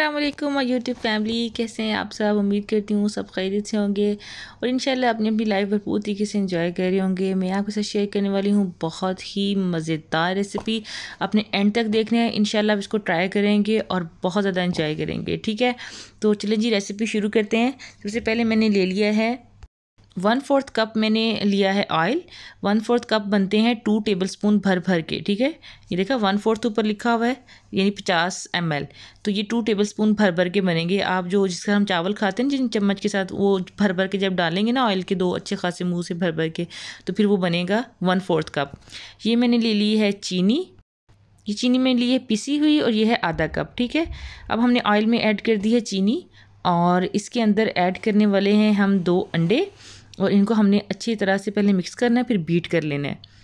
Aslam my YouTube family कैसे हैं आप सब उम्मीद करती हूँ सब खैरियत से होंगे और इन अपनी अपनी लाइफ भरपूर तरीके से इंजॉय कर रहे होंगे मैं आपके साथ शेयर करने वाली हूँ बहुत ही मज़ेदार रेसिपी अपने एंड तक देखने हैं इन आप इसको ट्राई करेंगे और बहुत ज़्यादा इंजॉय करेंगे ठीक है तो चलिए जी रेसिपी शुरू करते हैं सबसे पहले मैंने ले लिया है वन फोर्थ कप मैंने लिया है ऑयल वन फोर्थ कप बनते हैं टू टेबल स्पून भर भर के ठीक है ये देखा वन फोर्थ ऊपर लिखा हुआ है यानी पचास एम तो ये टू टेबल स्पून भर भर के बनेंगे आप जो जिसका हम चावल खाते हैं जिन चम्मच के साथ वो भर भर के जब डालेंगे ना ऑयल के दो अच्छे खासे मुँह से भर भर के तो फिर वो बनेगा वन फोर्थ कप ये मैंने ले ली है चीनी ये चीनी मैंने ली है पिसी हुई और ये है आधा कप ठीक है अब हमने ऑयल में ऐड कर दी है चीनी और इसके अंदर ऐड करने वाले हैं हम दो अंडे और इनको हमने अच्छी तरह से पहले मिक्स करना है फिर बीट कर लेना है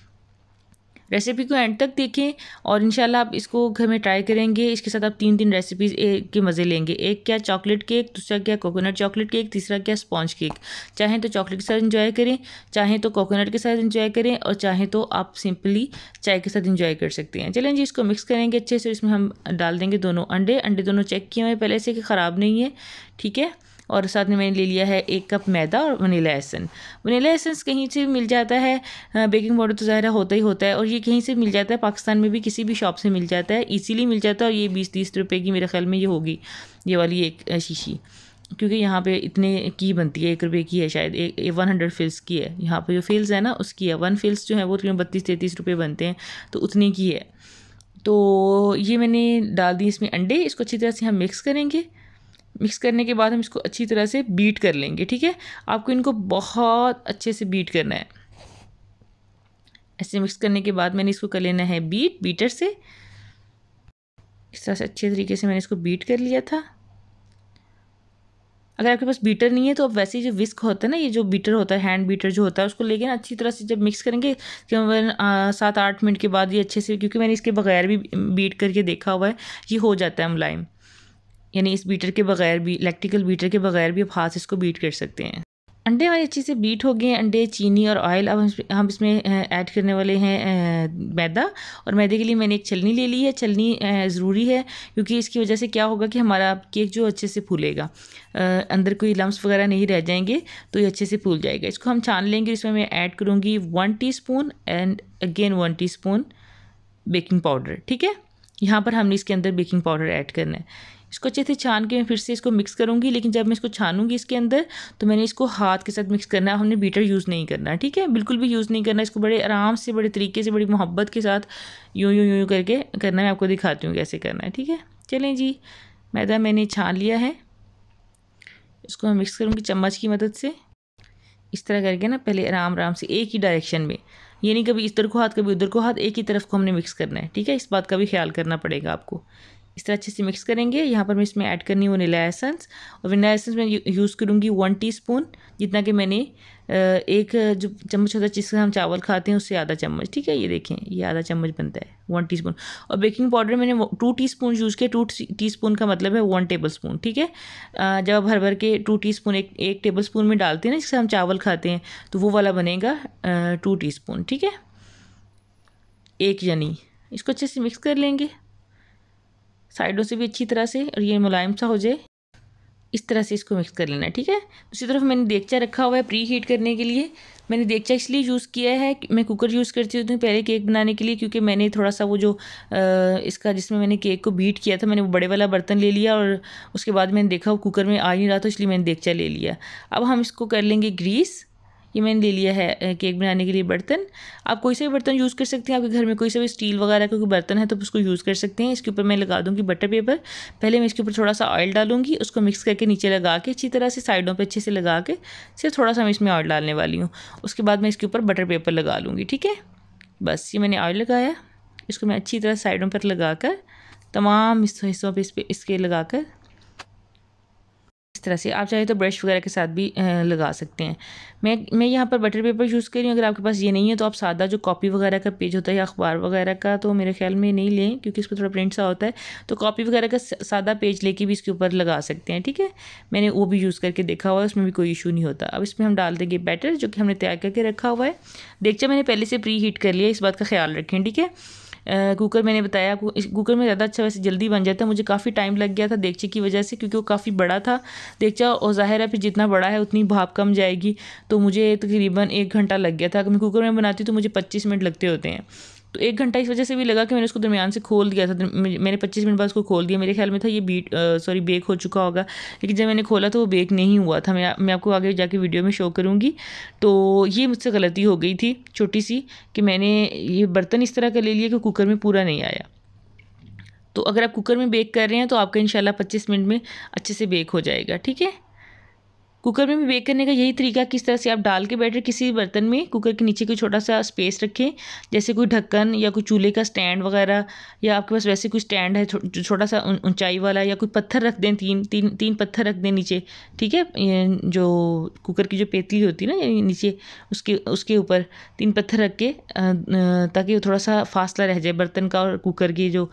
रेसिपी को एंड तक देखें और इंशाल्लाह आप इसको घर में ट्राई करेंगे इसके साथ आप तीन तीन रेसिपीज़ के मज़े लेंगे एक क्या चॉकलेट केक दूसरा क्या कोकोनट चॉकलेट केक तीसरा क्या स्पॉन्ज केक चाहें तो चॉकलेट के साथ इंजॉय करें चाहें तो कोकोनट के साथ इंजॉय करें और चाहें तो आप सिंपली चाय के साथ इंजॉय कर सकते हैं चलें जी इसको मिक्स करेंगे अच्छे से इसमें हम डाल देंगे दोनों अंडे अंडे दोनों चेक किए हुए पहले से कि ख़राब नहीं है ठीक है और साथ में मैंने ले लिया है एक कप मैदा और वनीला एसन वनीला एसेंस कहीं से मिल जाता है बेकिंग पाउडर तो ज़ाहिर होता ही होता है और ये कहीं से मिल जाता है पाकिस्तान में भी किसी भी शॉप से मिल जाता है इसीलिए मिल जाता है और ये बीस तीस रुपये की मेरे ख्याल में ये होगी ये वाली एक शीशी क्योंकि यहाँ पे इतने की बनती है एक रुपये की है शायद एक वन हंड्रेड फिल्स की है यहाँ पे जो फिल्स है ना उसकी है वन फिल्स जो है वो तकरीबन बत्तीस तैंतीस रुपये बनते हैं तो उतने की है तो ये मैंने डाल दी इसमें अंडे इसको अच्छी तरह से हम मिक्स करेंगे मिक्स करने के बाद हम इसको अच्छी तरह से बीट कर लेंगे ठीक है आपको इनको बहुत अच्छे से बीट करना है ऐसे मिक्स करने के बाद मैंने इसको कर लेना है बीट बीटर से इस तरह से अच्छे तरीके से मैंने इसको बीट कर लिया था अगर आपके पास बीटर नहीं है तो आप वैसे ही जो विस्क होता है ना ये जो बीटर होता है हैंड बीटर जो होता है उसको लेके ना अच्छी तरह से जब मिक्स करेंगे सात आठ मिनट के बाद ये अच्छे से क्योंकि मैंने इसके बगैर भी बीट करके देखा हुआ है ये हो जाता है मुलायम यानी इस बीटर के बगैर भी इलेक्ट्रिकल बीटर के बगैर भी आप हाथ इसको बीट कर सकते हैं अंडे हमारे अच्छे से बीट हो गए हैं अंडे चीनी और ऑयल अब हम इसमें ऐड करने वाले हैं मैदा और मैदे के लिए मैंने एक छलनी ले ली है छलनी ज़रूरी है क्योंकि इसकी वजह से क्या होगा कि हमारा केक जो अच्छे से फूलेगा अंदर कोई लम्स वगैरह नहीं रह जाएंगे तो ये अच्छे से फूल जाएगा इसको हम छान लेंगे इसमें मैं ऐड करूँगी one T and again one T baking powder ठीक है यहाँ पर हमने इसके अंदर बेकिंग पाउडर ऐड करना है इसको अच्छे से छान के मैं फिर से इसको मिक्स करूँगी लेकिन जब मैं इसको छानूंगी इसके अंदर तो मैंने इसको हाथ के साथ मिक्स करना है हमने बीटर यूज़ नहीं करना ठीक है बिल्कुल भी यूज़ नहीं करना इसको बड़े आराम से बड़े तरीके से बड़ी मोहब्बत के साथ यूँ यूँ यूँ करके करना मैं आपको दिखाती हूँ कैसे करना है ठीक है चलें जी मैदा मैंने छान लिया है इसको मैं मिक्स करूँगी चम्मच की मदद से इस तरह करके ना पहले आराम आराम से एक ही डायरेक्शन में यानी कभी इधर को हाथ कभी उधर को हाथ एक ही तरफ को हमने मिक्स करना है ठीक है इस बात का भी ख्याल करना पड़ेगा आपको इस तरह अच्छे से मिक्स करेंगे यहाँ पर मैं इसमें ऐड करनी हूँ वनीला एसेंस और वनीला एसेंस मैं यूज़ करूँगी वन टीस्पून जितना कि मैंने एक जो चम्मच होता है जिसका हम चावल खाते हैं उससे आधा चम्मच ठीक है ये देखें ये आधा चम्मच बनता है वन टीस्पून और बेकिंग पाउडर मैंने टू स्पून यूज़ किया टू स्पून का मतलब है वन टेबल स्पून ठीक है जब आप भर भर के टू स्पून एक एक टेबल स्पून में डालते हैं ना जिससे हम चावल खाते हैं तो वो वाला बनेगा टू टी ठीक है एक यानी इसको अच्छे से मिक्स कर लेंगे साइडों से भी अच्छी तरह से और ये मुलायम सा हो जाए इस तरह से इसको मिक्स कर लेना है ठीक है दूसरी तरफ मैंने देगचा रखा हुआ है प्री हीट करने के लिए मैंने देगचा इसलिए यूज़ किया है मैं कुकर यूज़ करती हूँ पहले केक बनाने के लिए क्योंकि मैंने थोड़ा सा वो जो आ, इसका जिसमें मैंने केक को बीट किया था मैंने वो बड़े वाला बर्तन ले लिया और उसके बाद मैंने देखा वो कुकर में आ नहीं रहा था इसलिए मैंने देगचा ले लिया अब हम इसको कर लेंगे ग्रीस ये मैंने ले लिया है केक बनाने के लिए बर्तन आप कोई सा भी बर्तन यूज़ कर सकते हैं आपके घर में कोई सा भी स्टील वगैरह का कोई बर्तन है तो उसको यूज़ कर सकते हैं इसके ऊपर मैं लगा दूँगी बटर पेपर पहले मैं इसके ऊपर थोड़ा सा ऑयल डालूंगी उसको मिक्स करके नीचे लगा के अच्छी तरह से साइडों पर अच्छे से लगा के सिर्फ थोड़ा सा मैं इसमें ऑयल डालने वाली हूँ उसके बाद मैं इसके ऊपर बटर पेपर लगा लूँगी ठीक है बस ये मैंने ऑयल लगाया इसको मैं अच्छी तरह साइडों पर लगा कर तमाम हिस्सों पर इस पर इसके लगा कर तरह से आप चाहे तो ब्रश वगैरह के साथ भी लगा सकते हैं मैं मैं यहाँ पर बटर पेपर यूज़ कर रही हूँ अगर आपके पास ये नहीं है तो आप सादा जो कॉपी वगैरह का पेज होता है या अखबार वगैरह का तो मेरे ख्याल में नहीं लें क्योंकि इस थोड़ा प्रिंट सा होता है तो कॉपी वगैरह का सादा पेज लेके भी इसके ऊपर लगा सकते हैं ठीक है मैंने वो भी यूज़ करके देखा हुआ है उसमें भी कोई इशू नहीं होता अब इसमें हम डाल देंगे बैटर जो कि हमने तैयार करके रखा हुआ है देखिए मैंने पहले से प्री हीट कर लिया इस बात का ख्याल रखें ठीक है कुकर मैंने बताया कुकर में ज़्यादा अच्छा वैसे जल्दी बन जाता है मुझे काफ़ी टाइम लग गया था देखचे की वजह से क्योंकि वो काफ़ी बड़ा था देखचा और ज़ाहिर है फिर जितना बड़ा है उतनी भाप कम जाएगी तो मुझे तकरीबन एक घंटा लग गया था अगर मैं कुकर में बनाती तो मुझे पच्चीस मिनट लगते होते हैं तो एक घंटा इस वजह से भी लगा कि मैंने उसको दरमियान से खोल दिया था मैंने पच्चीस मिनट बाद उसको खोल दिया मेरे ख्याल में था ये बीट सॉरी बेक हो चुका होगा लेकिन जब मैंने खोला तो वो बेक नहीं हुआ था मैं मैं आपको आगे जाके वीडियो में शो करूँगी तो ये मुझसे गलती हो गई थी छोटी सी कि मैंने ये बर्तन इस तरह का ले लिया कि कुकर में पूरा नहीं आया तो अगर आप कुकर में बेक कर रहे हैं तो आपका इंशाल्लाह 25 मिनट में अच्छे से बेक हो जाएगा ठीक है कुकर में भी बेक करने का यही तरीका किस तरह से आप डाल के बैठे किसी बर्तन में कुकर के नीचे कोई छोटा सा स्पेस रखें जैसे कोई ढक्कन या कोई चूल्हे का स्टैंड वगैरह या आपके पास वैसे कोई स्टैंड है छोटा सा ऊंचाई वाला या कोई पत्थर रख दें तीन तीन तीन पत्थर रख दें नीचे ठीक है जो कुकर की जो पेतली होती है ना नीचे उसके उसके ऊपर तीन पत्थर रख के ताकि थोड़ा सा फासला रह जाए बर्तन का और कुकर की जो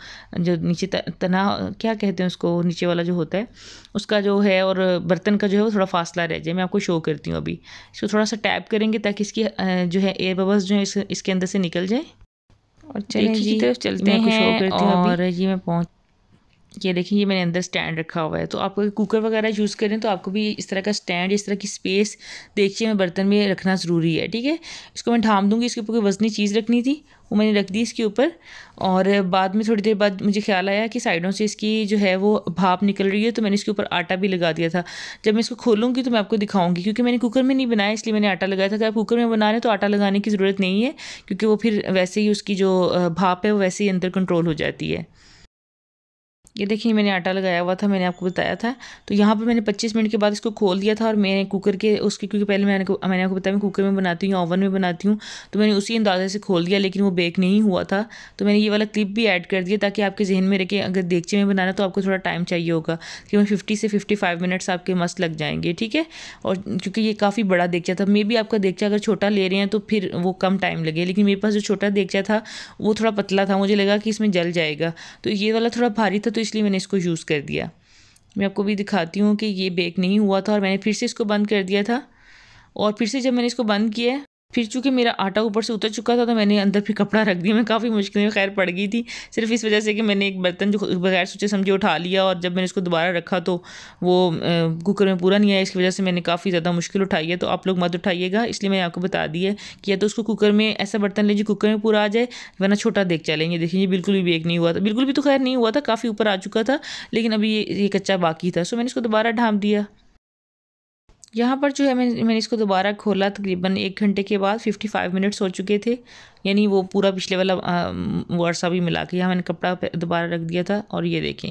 जो नीचे तना क्या कहते हैं उसको नीचे वाला जो होता है उसका जो है और बर्तन का जो है वो थोड़ा फासला रह जाए मैं आपको शो करती हूँ अभी इसको थोड़ा सा टैप करेंगे ताकि इसकी जो है एयर बबल्स जो है इस, इसके अंदर से निकल जाए और चलिए चलते हैं और ये मैं पहुँच ये देखें ये मैंने अंदर स्टैंड रखा हुआ है तो आप कुकर वगैरह यूज़ करें तो आपको भी इस तरह का स्टैंड इस तरह की स्पेस देखिए मैं बर्तन में रखना ज़रूरी है ठीक है इसको मैं ढाम दूँगी इसके ऊपर कोई वजनी चीज़ रखनी थी वो मैंने रख दी इसके ऊपर और बाद में थोड़ी देर बाद मुझे ख्याल आया कि साइडों से इसकी जो है वो भाप निकल रही है तो मैंने इसके ऊपर आटा भी लगा दिया था जब मैं इसको खोलूँगी तो मैं आपको दिखाऊँगी क्योंकि मैंने कुकर में नहीं बनाया इसलिए मैंने आटा लगाया था अगर आप कुकर में बना रहे तो आटा लगाने की ज़रूरत नहीं है क्योंकि वो फिर वैसे ही उसकी जो भाप है वो वैसे ही अंदर कंट्रोल हो जाती है ये देखिए मैंने आटा लगाया हुआ था मैंने आपको बताया था तो यहाँ पर मैंने 25 मिनट के बाद इसको खोल दिया था और मैंने कुकर के उसके क्योंकि पहले मैंने को, मैंने आपको बताया मैं कुकर में बनाती हूँ ओवन में बनाती हूँ तो मैंने उसी अंदाजे से खोल दिया लेकिन वो बेक नहीं हुआ था तो मैंने ये वाला क्लिप भी ऐड कर दिया ताकि आपके जहन में रखे अगर देखचे में बनाना तो आपको थोड़ा टाइम चाहिए होगा क्योंकि फिफ्टी से फिफ्टी मिनट्स आपके मस्त लग जाएंगे ठीक है और क्योंकि ये काफ़ी बड़ा देखचा था मे भी आपका देखचा अगर छोटा ले रहे हैं तो फिर वो कम टाइम लगे लेकिन मेरे पास जो छोटा देखचा था वो थोड़ा पतला था मुझे लगा कि इसमें जल जाएगा तो ये वाला थोड़ा भारी था तो तो इसलिए मैंने इसको यूज़ कर दिया मैं आपको भी दिखाती हूँ कि ये बेक नहीं हुआ था और मैंने फिर से इसको बंद कर दिया था और फिर से जब मैंने इसको बंद किया फिर चूँकि मेरा आटा ऊपर से उतर चुका था तो मैंने अंदर फिर कपड़ा रख दिया मैं काफ़ी मुश्किल में खैर पड़ गई थी सिर्फ इस वजह से कि मैंने एक बर्तन जो बगैर सोचे समझे उठा लिया और जब मैंने उसको दोबारा रखा तो वो कुकर में पूरा नहीं आया इसकी वजह से मैंने काफ़ी ज़्यादा मुश्किल उठाई है तो आप लोग मत उठाइएगा इसलिए मैंने आपको बता दी है कि या तो उसको कुकर में ऐसा बर्तन लीजिए कुकर में पूरा आ जाए वरना छोटा देख चलेंगे देखिए बिल्कुल भी बेक नहीं हुआ था बिल्कुल भी तो खैर नहीं हुआ था काफ़ी ऊपर आ चुका था लेकिन अभी ये, ये कच्चा बाकी था सो मैंने इसको दोबारा ढाँप दिया यहाँ पर जो है मैंने मैंने इसको दोबारा खोला तकरीबन एक घंटे के बाद 55 मिनट्स हो चुके थे यानी वो पूरा पिछले वाला वर्ष अभी मिला के यहाँ मैंने कपड़ा दोबारा रख दिया था और ये देखें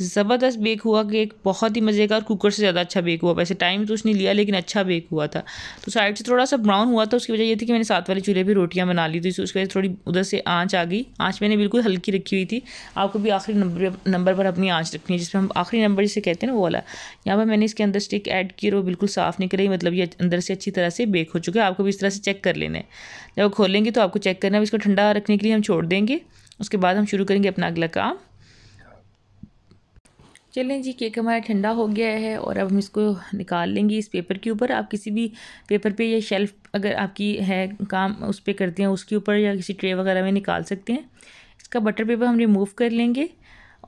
ज़बरदस्त बेक हुआ एक बहुत ही मज़े का और कुकर से ज़्यादा अच्छा बेक हुआ वैसे टाइम तो उसने लिया लेकिन अच्छा बेक हुआ था तो साइड से थोड़ा सा ब्राउन हुआ था उसकी वजह ये थी कि मैंने साथ वाले चूल्हे भी रोटियाँ बना ली थी तो उसकी वजह थोड़ी उधर से आँच आ गई आँच मैंने बिल्कुल हल्की रखी हुई थी आपको भी आखिरी नंबर नंबर पर अपनी आँच रखनी है जिसमें हम आखिरी नंबर जिसे कहते हैं ना वो वाला यहाँ पर मैंने इसके अंदर स्टिक ऐड की और वो बिल्कुल साफ़ निकल रही मतलब ये अंदर से अच्छी तरह से बेक हो चुका है आपको भी इस तरह से चेक कर लेना है जब खोलेंगे तो आपको चेक करना है इसको ठंडा रखने के लिए हम छोड़ देंगे उसके बाद हम शुरू करेंगे अपना अगला काम चलें जी केक हमारा ठंडा हो गया है और अब हम इसको निकाल लेंगे इस पेपर के ऊपर आप किसी भी पेपर पे या शेल्फ़ अगर आपकी है काम उस पर करते हैं उसके ऊपर या किसी ट्रे वगैरह में निकाल सकते हैं इसका बटर पेपर हम रिमूव कर लेंगे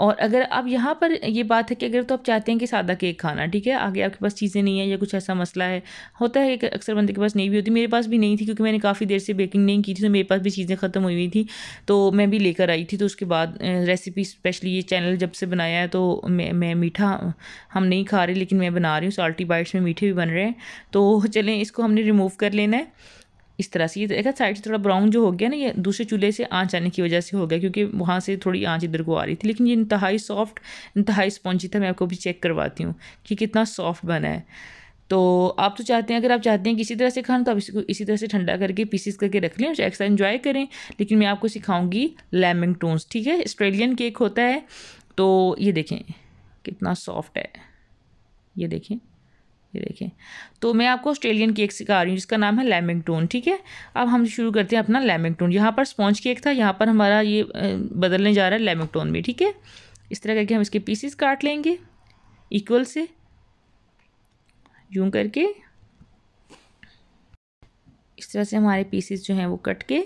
और अगर आप यहाँ पर ये बात है कि अगर तो आप चाहते हैं कि सादा केक खाना ठीक है आगे आपके पास चीज़ें नहीं है या कुछ ऐसा मसला है होता है कि अक्सर बंदे के पास नहीं भी होती मेरे पास भी नहीं थी क्योंकि मैंने काफ़ी देर से बेकिंग नहीं की थी तो मेरे पास भी चीज़ें ख़त्म हुई हुई थी तो मैं भी लेकर आई थी तो उसके बाद रेसिपी स्पेशली ये चैनल जब से बनाया है तो मैं मैं मीठा हम नहीं खा रहे लेकिन मैं बना रही हूँ साल्टी बाइट्स में मीठे भी बन रहे हैं तो चलें इसको हमने रिमूव कर लेना है इस तरह से ये देखा साइड से थोड़ा ब्राउन जो हो गया ना ये दूसरे चूल्हे से आँच आने की वजह से हो गया क्योंकि वहाँ से थोड़ी आँच इधर को आ रही थी लेकिन ये इंतहाई सॉफ्ट इंतहाई स्पॉन्जी था मैं आपको भी चेक करवाती हूँ कि कितना सॉफ्ट बना है तो आप तो चाहते हैं अगर आप चाहते हैं किसी तरह से खाना तो आप इसको इसी तरह से ठंडा करके पीसीस करके रख लें और एक्स्ट्रा इन्जॉय करें लेकिन मैं आपको सिखाऊंगी लेमन टोन्स ठीक है ऑस्ट्रेलियन केक होता है तो ये देखें कितना सॉफ्ट है ये देखें ये देखें तो मैं आपको ऑस्ट्रेलियन केक सिखा रही हूँ जिसका नाम है टोन ठीक है अब हम शुरू करते हैं अपना टोन यहाँ पर स्पॉन्ज केक था यहाँ पर हमारा ये बदलने जा रहा है टोन में ठीक है इस तरह करके हम इसके पीसीस काट लेंगे इक्वल से यूं करके इस तरह से हमारे पीसीस जो हैं वो कट के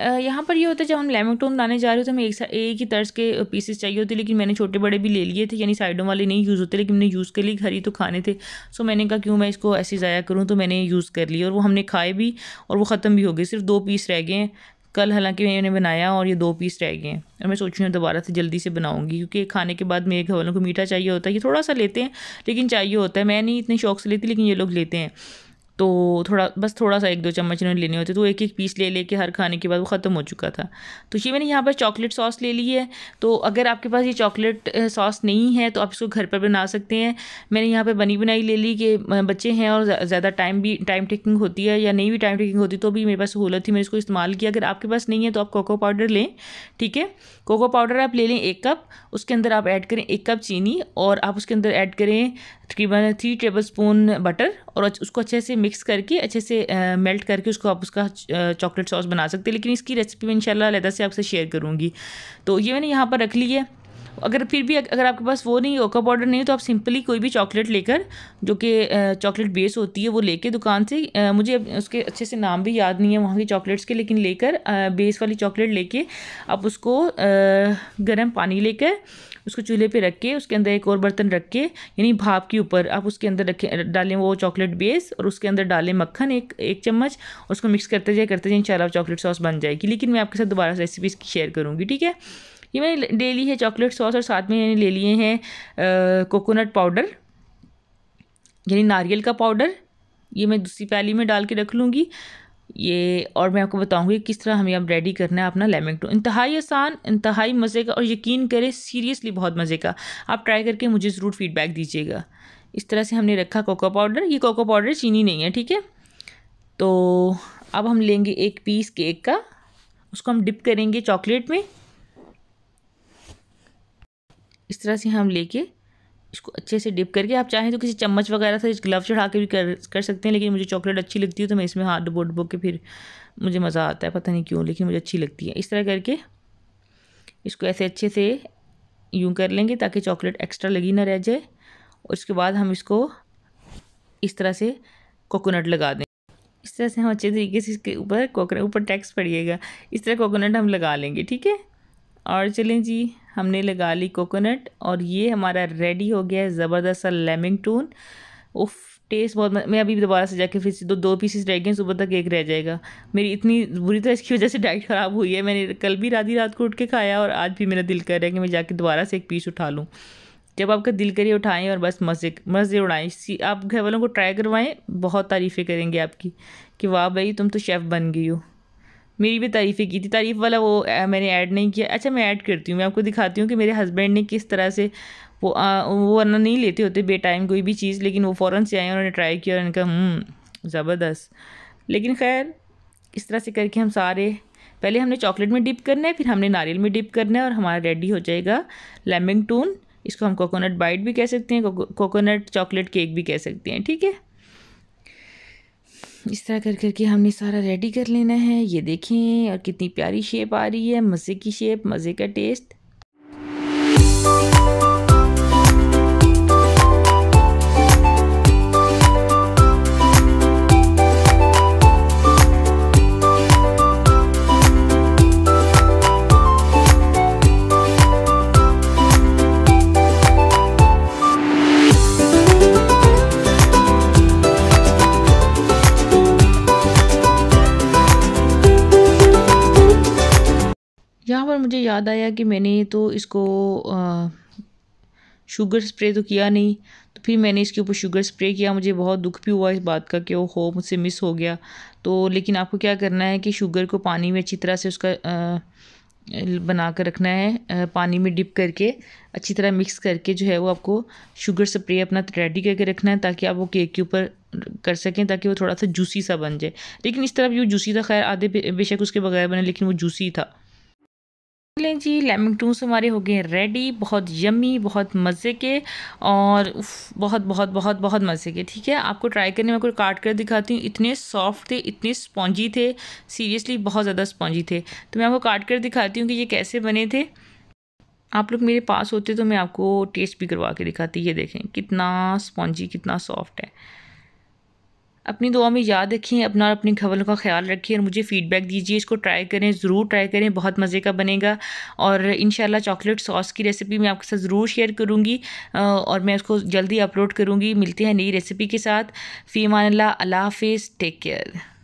यहाँ पर ये होता है जब हम लेमन टोन बनाने जा रहे हो तो हमें एक एक ही तर्ज के पीसेस चाहिए होते लेकिन मैंने छोटे बड़े भी ले लिए थे यानी साइडों वाले नहीं यूज़ होते लेकिन मैंने यूज़ कर लिए घर ही तो खाने थे सो मैंने कहा क्यों मैं इसको ऐसे ज़ाया करूँ तो मैंने यूज़ कर लिया और वो हमने खाए भी और वो ख़त्म भी हो गए सिर्फ दो पीस रह गए हैं कल हालांकि मैंने बनाया और ये दो पीस रह गए हैं और मैं सोच रही हूँ दोबारा से जल्दी से बनाऊंगी क्योंकि खाने के बाद मेरे घर वालों को मीठा चाहिए होता है ये थोड़ा सा लेते हैं लेकिन चाहिए होता है मैं नहीं इतने शौक से लेती लेकिन ये लोग लेते हैं तो थोड़ा बस थोड़ा सा एक दो चम्मच इन्होंने लेने होते तो एक एक पीस ले लेके हर खाने के बाद वो ख़त्म हो चुका था तो ये मैंने यहाँ पर चॉकलेट सॉस ले ली है तो अगर आपके पास ये चॉकलेट सॉस नहीं है तो आप इसको घर पर बना सकते हैं मैंने यहाँ पर बनी बनाई ले ली कि बच्चे हैं और ज़्यादा टाइम भी टाइम टेकिंग होती है या नहीं भी टाइम टेकिंग होती तो भी मेरे पास सहूलत थी मैंने इसको इस्तेमाल किया अगर आपके पास नहीं है तो आप कोको पाउडर लें ठीक है कोको पाउडर आप ले लें एक कप उसके अंदर आप ऐड करें एक कप चीनी और आप उसके अंदर ऐड करें तकरीबन थ्री टेबल स्पून बटर और उसको अच्छे से मिक्स करके अच्छे से मेल्ट करके उसको आप उसका चॉकलेट सॉस बना सकते हैं लेकिन इसकी रेसिपी मैं इंशाल्लाह शाला से आपसे शेयर करूँगी तो ये मैंने यहाँ पर रख ली है अगर फिर भी अगर आपके पास वो नहीं ओका पाउडर नहीं है तो आप सिंपली कोई भी चॉकलेट लेकर जो कि चॉकलेट बेस होती है वो लेके दुकान से मुझे उसके अच्छे से नाम भी याद नहीं है वहाँ की चॉकलेट्स के लेकिन लेकर बेस वाली चॉकलेट लेके आप उसको गर्म पानी लेकर उसको चूल्हे पे रख के उसके अंदर एक और बर्तन रख के यानी भाप के ऊपर आप उसके अंदर रखें डालें वो चॉकलेट बेस और उसके अंदर डालें मक्खन एक एक चम्मच और उसको मिक्स करते जाए करते जाए इंशाल्लाह चॉकलेट सॉस बन जाएगी लेकिन मैं आपके साथ दोबारा रेसिपी इसकी शेयर करूँगी ठीक है ये मैंने ले ली है चॉकलेट सॉस और साथ में मैंने ले लिए हैं कोकोनट पाउडर यानी नारियल का पाउडर ये मैं दूसरी पैली में डाल के रख लूँगी ये और मैं आपको बताऊंगी किस तरह हमें अब रेडी करना है अपना लेमन टू इंतहाई आसान इंतहाई मज़े का और यकीन करें सीरियसली बहुत मज़े का आप ट्राई करके मुझे ज़रूर फीडबैक दीजिएगा इस तरह से हमने रखा कोको पाउडर ये कोको पाउडर चीनी नहीं है ठीक है तो अब हम लेंगे एक पीस केक का उसको हम डिप करेंगे चॉकलेट में इस तरह से हम लेके इसको अच्छे से डिप करके आप चाहें तो किसी चम्मच वगैरह से ग्लव चढ़ा के भी कर कर सकते हैं लेकिन मुझे चॉकलेट अच्छी लगती है तो मैं इसमें हाथ डुबो डुबो के फिर मुझे मज़ा आता है पता नहीं क्यों लेकिन मुझे अच्छी लगती है इस तरह करके इसको ऐसे अच्छे से यूँ कर लेंगे ताकि चॉकलेट एक्स्ट्रा लगी ना रह जाए और उसके बाद हम इसको इस तरह से कोकोनट लगा दें इस तरह से हम अच्छे तरीके से इसके ऊपर कोकोनट ऊपर टैक्स पड़िएगा इस तरह कोकोनट हम लगा लेंगे ठीक है और चलें जी हमने लगा ली कोकोनट और ये हमारा रेडी हो गया है ज़बरदस्त सा लेमिंग टून उफ टेस्ट बहुत मैं अभी दोबारा से जाके फिर से दो दो पीसेस रह गए सुबह तक एक रह जाएगा मेरी इतनी बुरी तरह इसकी वजह से डाइट ख़राब हुई है मैंने कल भी राधी रात को उठ के खाया और आज भी मेरा दिल कर रहा है कि मैं जाके दोबारा से एक पीस उठा लूँ जब आपका दिल करिए उठाएं और बस मज़े मज़े उड़ाएं आप घर वालों को ट्राई करवाएं बहुत तारीफ़ें करेंगे आपकी कि वाह भाई तुम तो शेफ़ बन गई हो मेरी भी तारीफ़ें की थी तारीफ़ वाला वो आ, मैंने ऐड नहीं किया अच्छा मैं ऐड करती हूँ मैं आपको दिखाती हूँ कि मेरे हस्बैंड ने किस तरह से वो आ, वो वरना नहीं लेते होते बेटाइम कोई भी चीज़ लेकिन वो फ़ौरन से आए उन्होंने ट्राई किया और उनका हम्म, ज़बरदस्त लेकिन खैर इस तरह से करके हम सारे पहले हमने चॉकलेट में डिप करना है फिर हमने नारियल में डिप करना है और हमारा रेडी हो जाएगा लेमन टून इसको हम कोकोनट बाइट भी कह सकते हैं कोकोनट चॉकलेट केक भी कह सकते हैं ठीक है इस तरह कर करके हमने सारा रेडी कर लेना है ये देखें और कितनी प्यारी शेप आ रही है मज़े की शेप मज़े का टेस्ट यहाँ पर मुझे याद आया कि मैंने तो इसको आ, शुगर स्प्रे तो किया नहीं तो फिर मैंने इसके ऊपर शुगर स्प्रे किया मुझे बहुत दुख भी हुआ इस बात का कि वो हो मुझसे मिस हो गया तो लेकिन आपको क्या करना है कि शुगर को पानी में अच्छी तरह से उसका आ, बना कर रखना है पानी में डिप करके अच्छी तरह मिक्स करके जो है वो आपको शुगर स्प्रे अपना रेडी करके रखना है ताकि आप वो केक के ऊपर कर सकें ताकि वो थोड़ा सा जूसी सा बन जाए लेकिन इस तरह भी वो जूसी था खैर आधे बेशक उसके बगैर बने लेकिन वो जूसी था लें जी लेमन टूस हमारे हो गए रेडी बहुत यमी बहुत मज़े के और बहुत बहुत बहुत बहुत मज़े के ठीक है आपको ट्राई करने में कोई काट कर दिखाती हूँ इतने सॉफ्ट थे इतने स्पॉन्जी थे सीरियसली बहुत ज़्यादा स्पॉन्जी थे तो मैं आपको काट कर दिखाती हूँ कि ये कैसे बने थे आप लोग मेरे पास होते तो मैं आपको टेस्ट भी करवा के दिखाती ये देखें कितना स्पॉन्जी कितना सॉफ्ट है अपनी दुआ में याद रखें अपना और अपनी खबरों का ख्याल रखें और मुझे फ़ीडबैक दीजिए इसको ट्राई करें ज़रूर ट्राई करें बहुत मज़े का बनेगा और इन चॉकलेट सॉस की रेसिपी मैं आपके साथ ज़रूर शेयर करूँगी और मैं उसको जल्दी अपलोड करूँगी मिलते हैं नई रेसिपी के साथ फ़ीमान मान अल्लाह हाफिज़ टेक केयर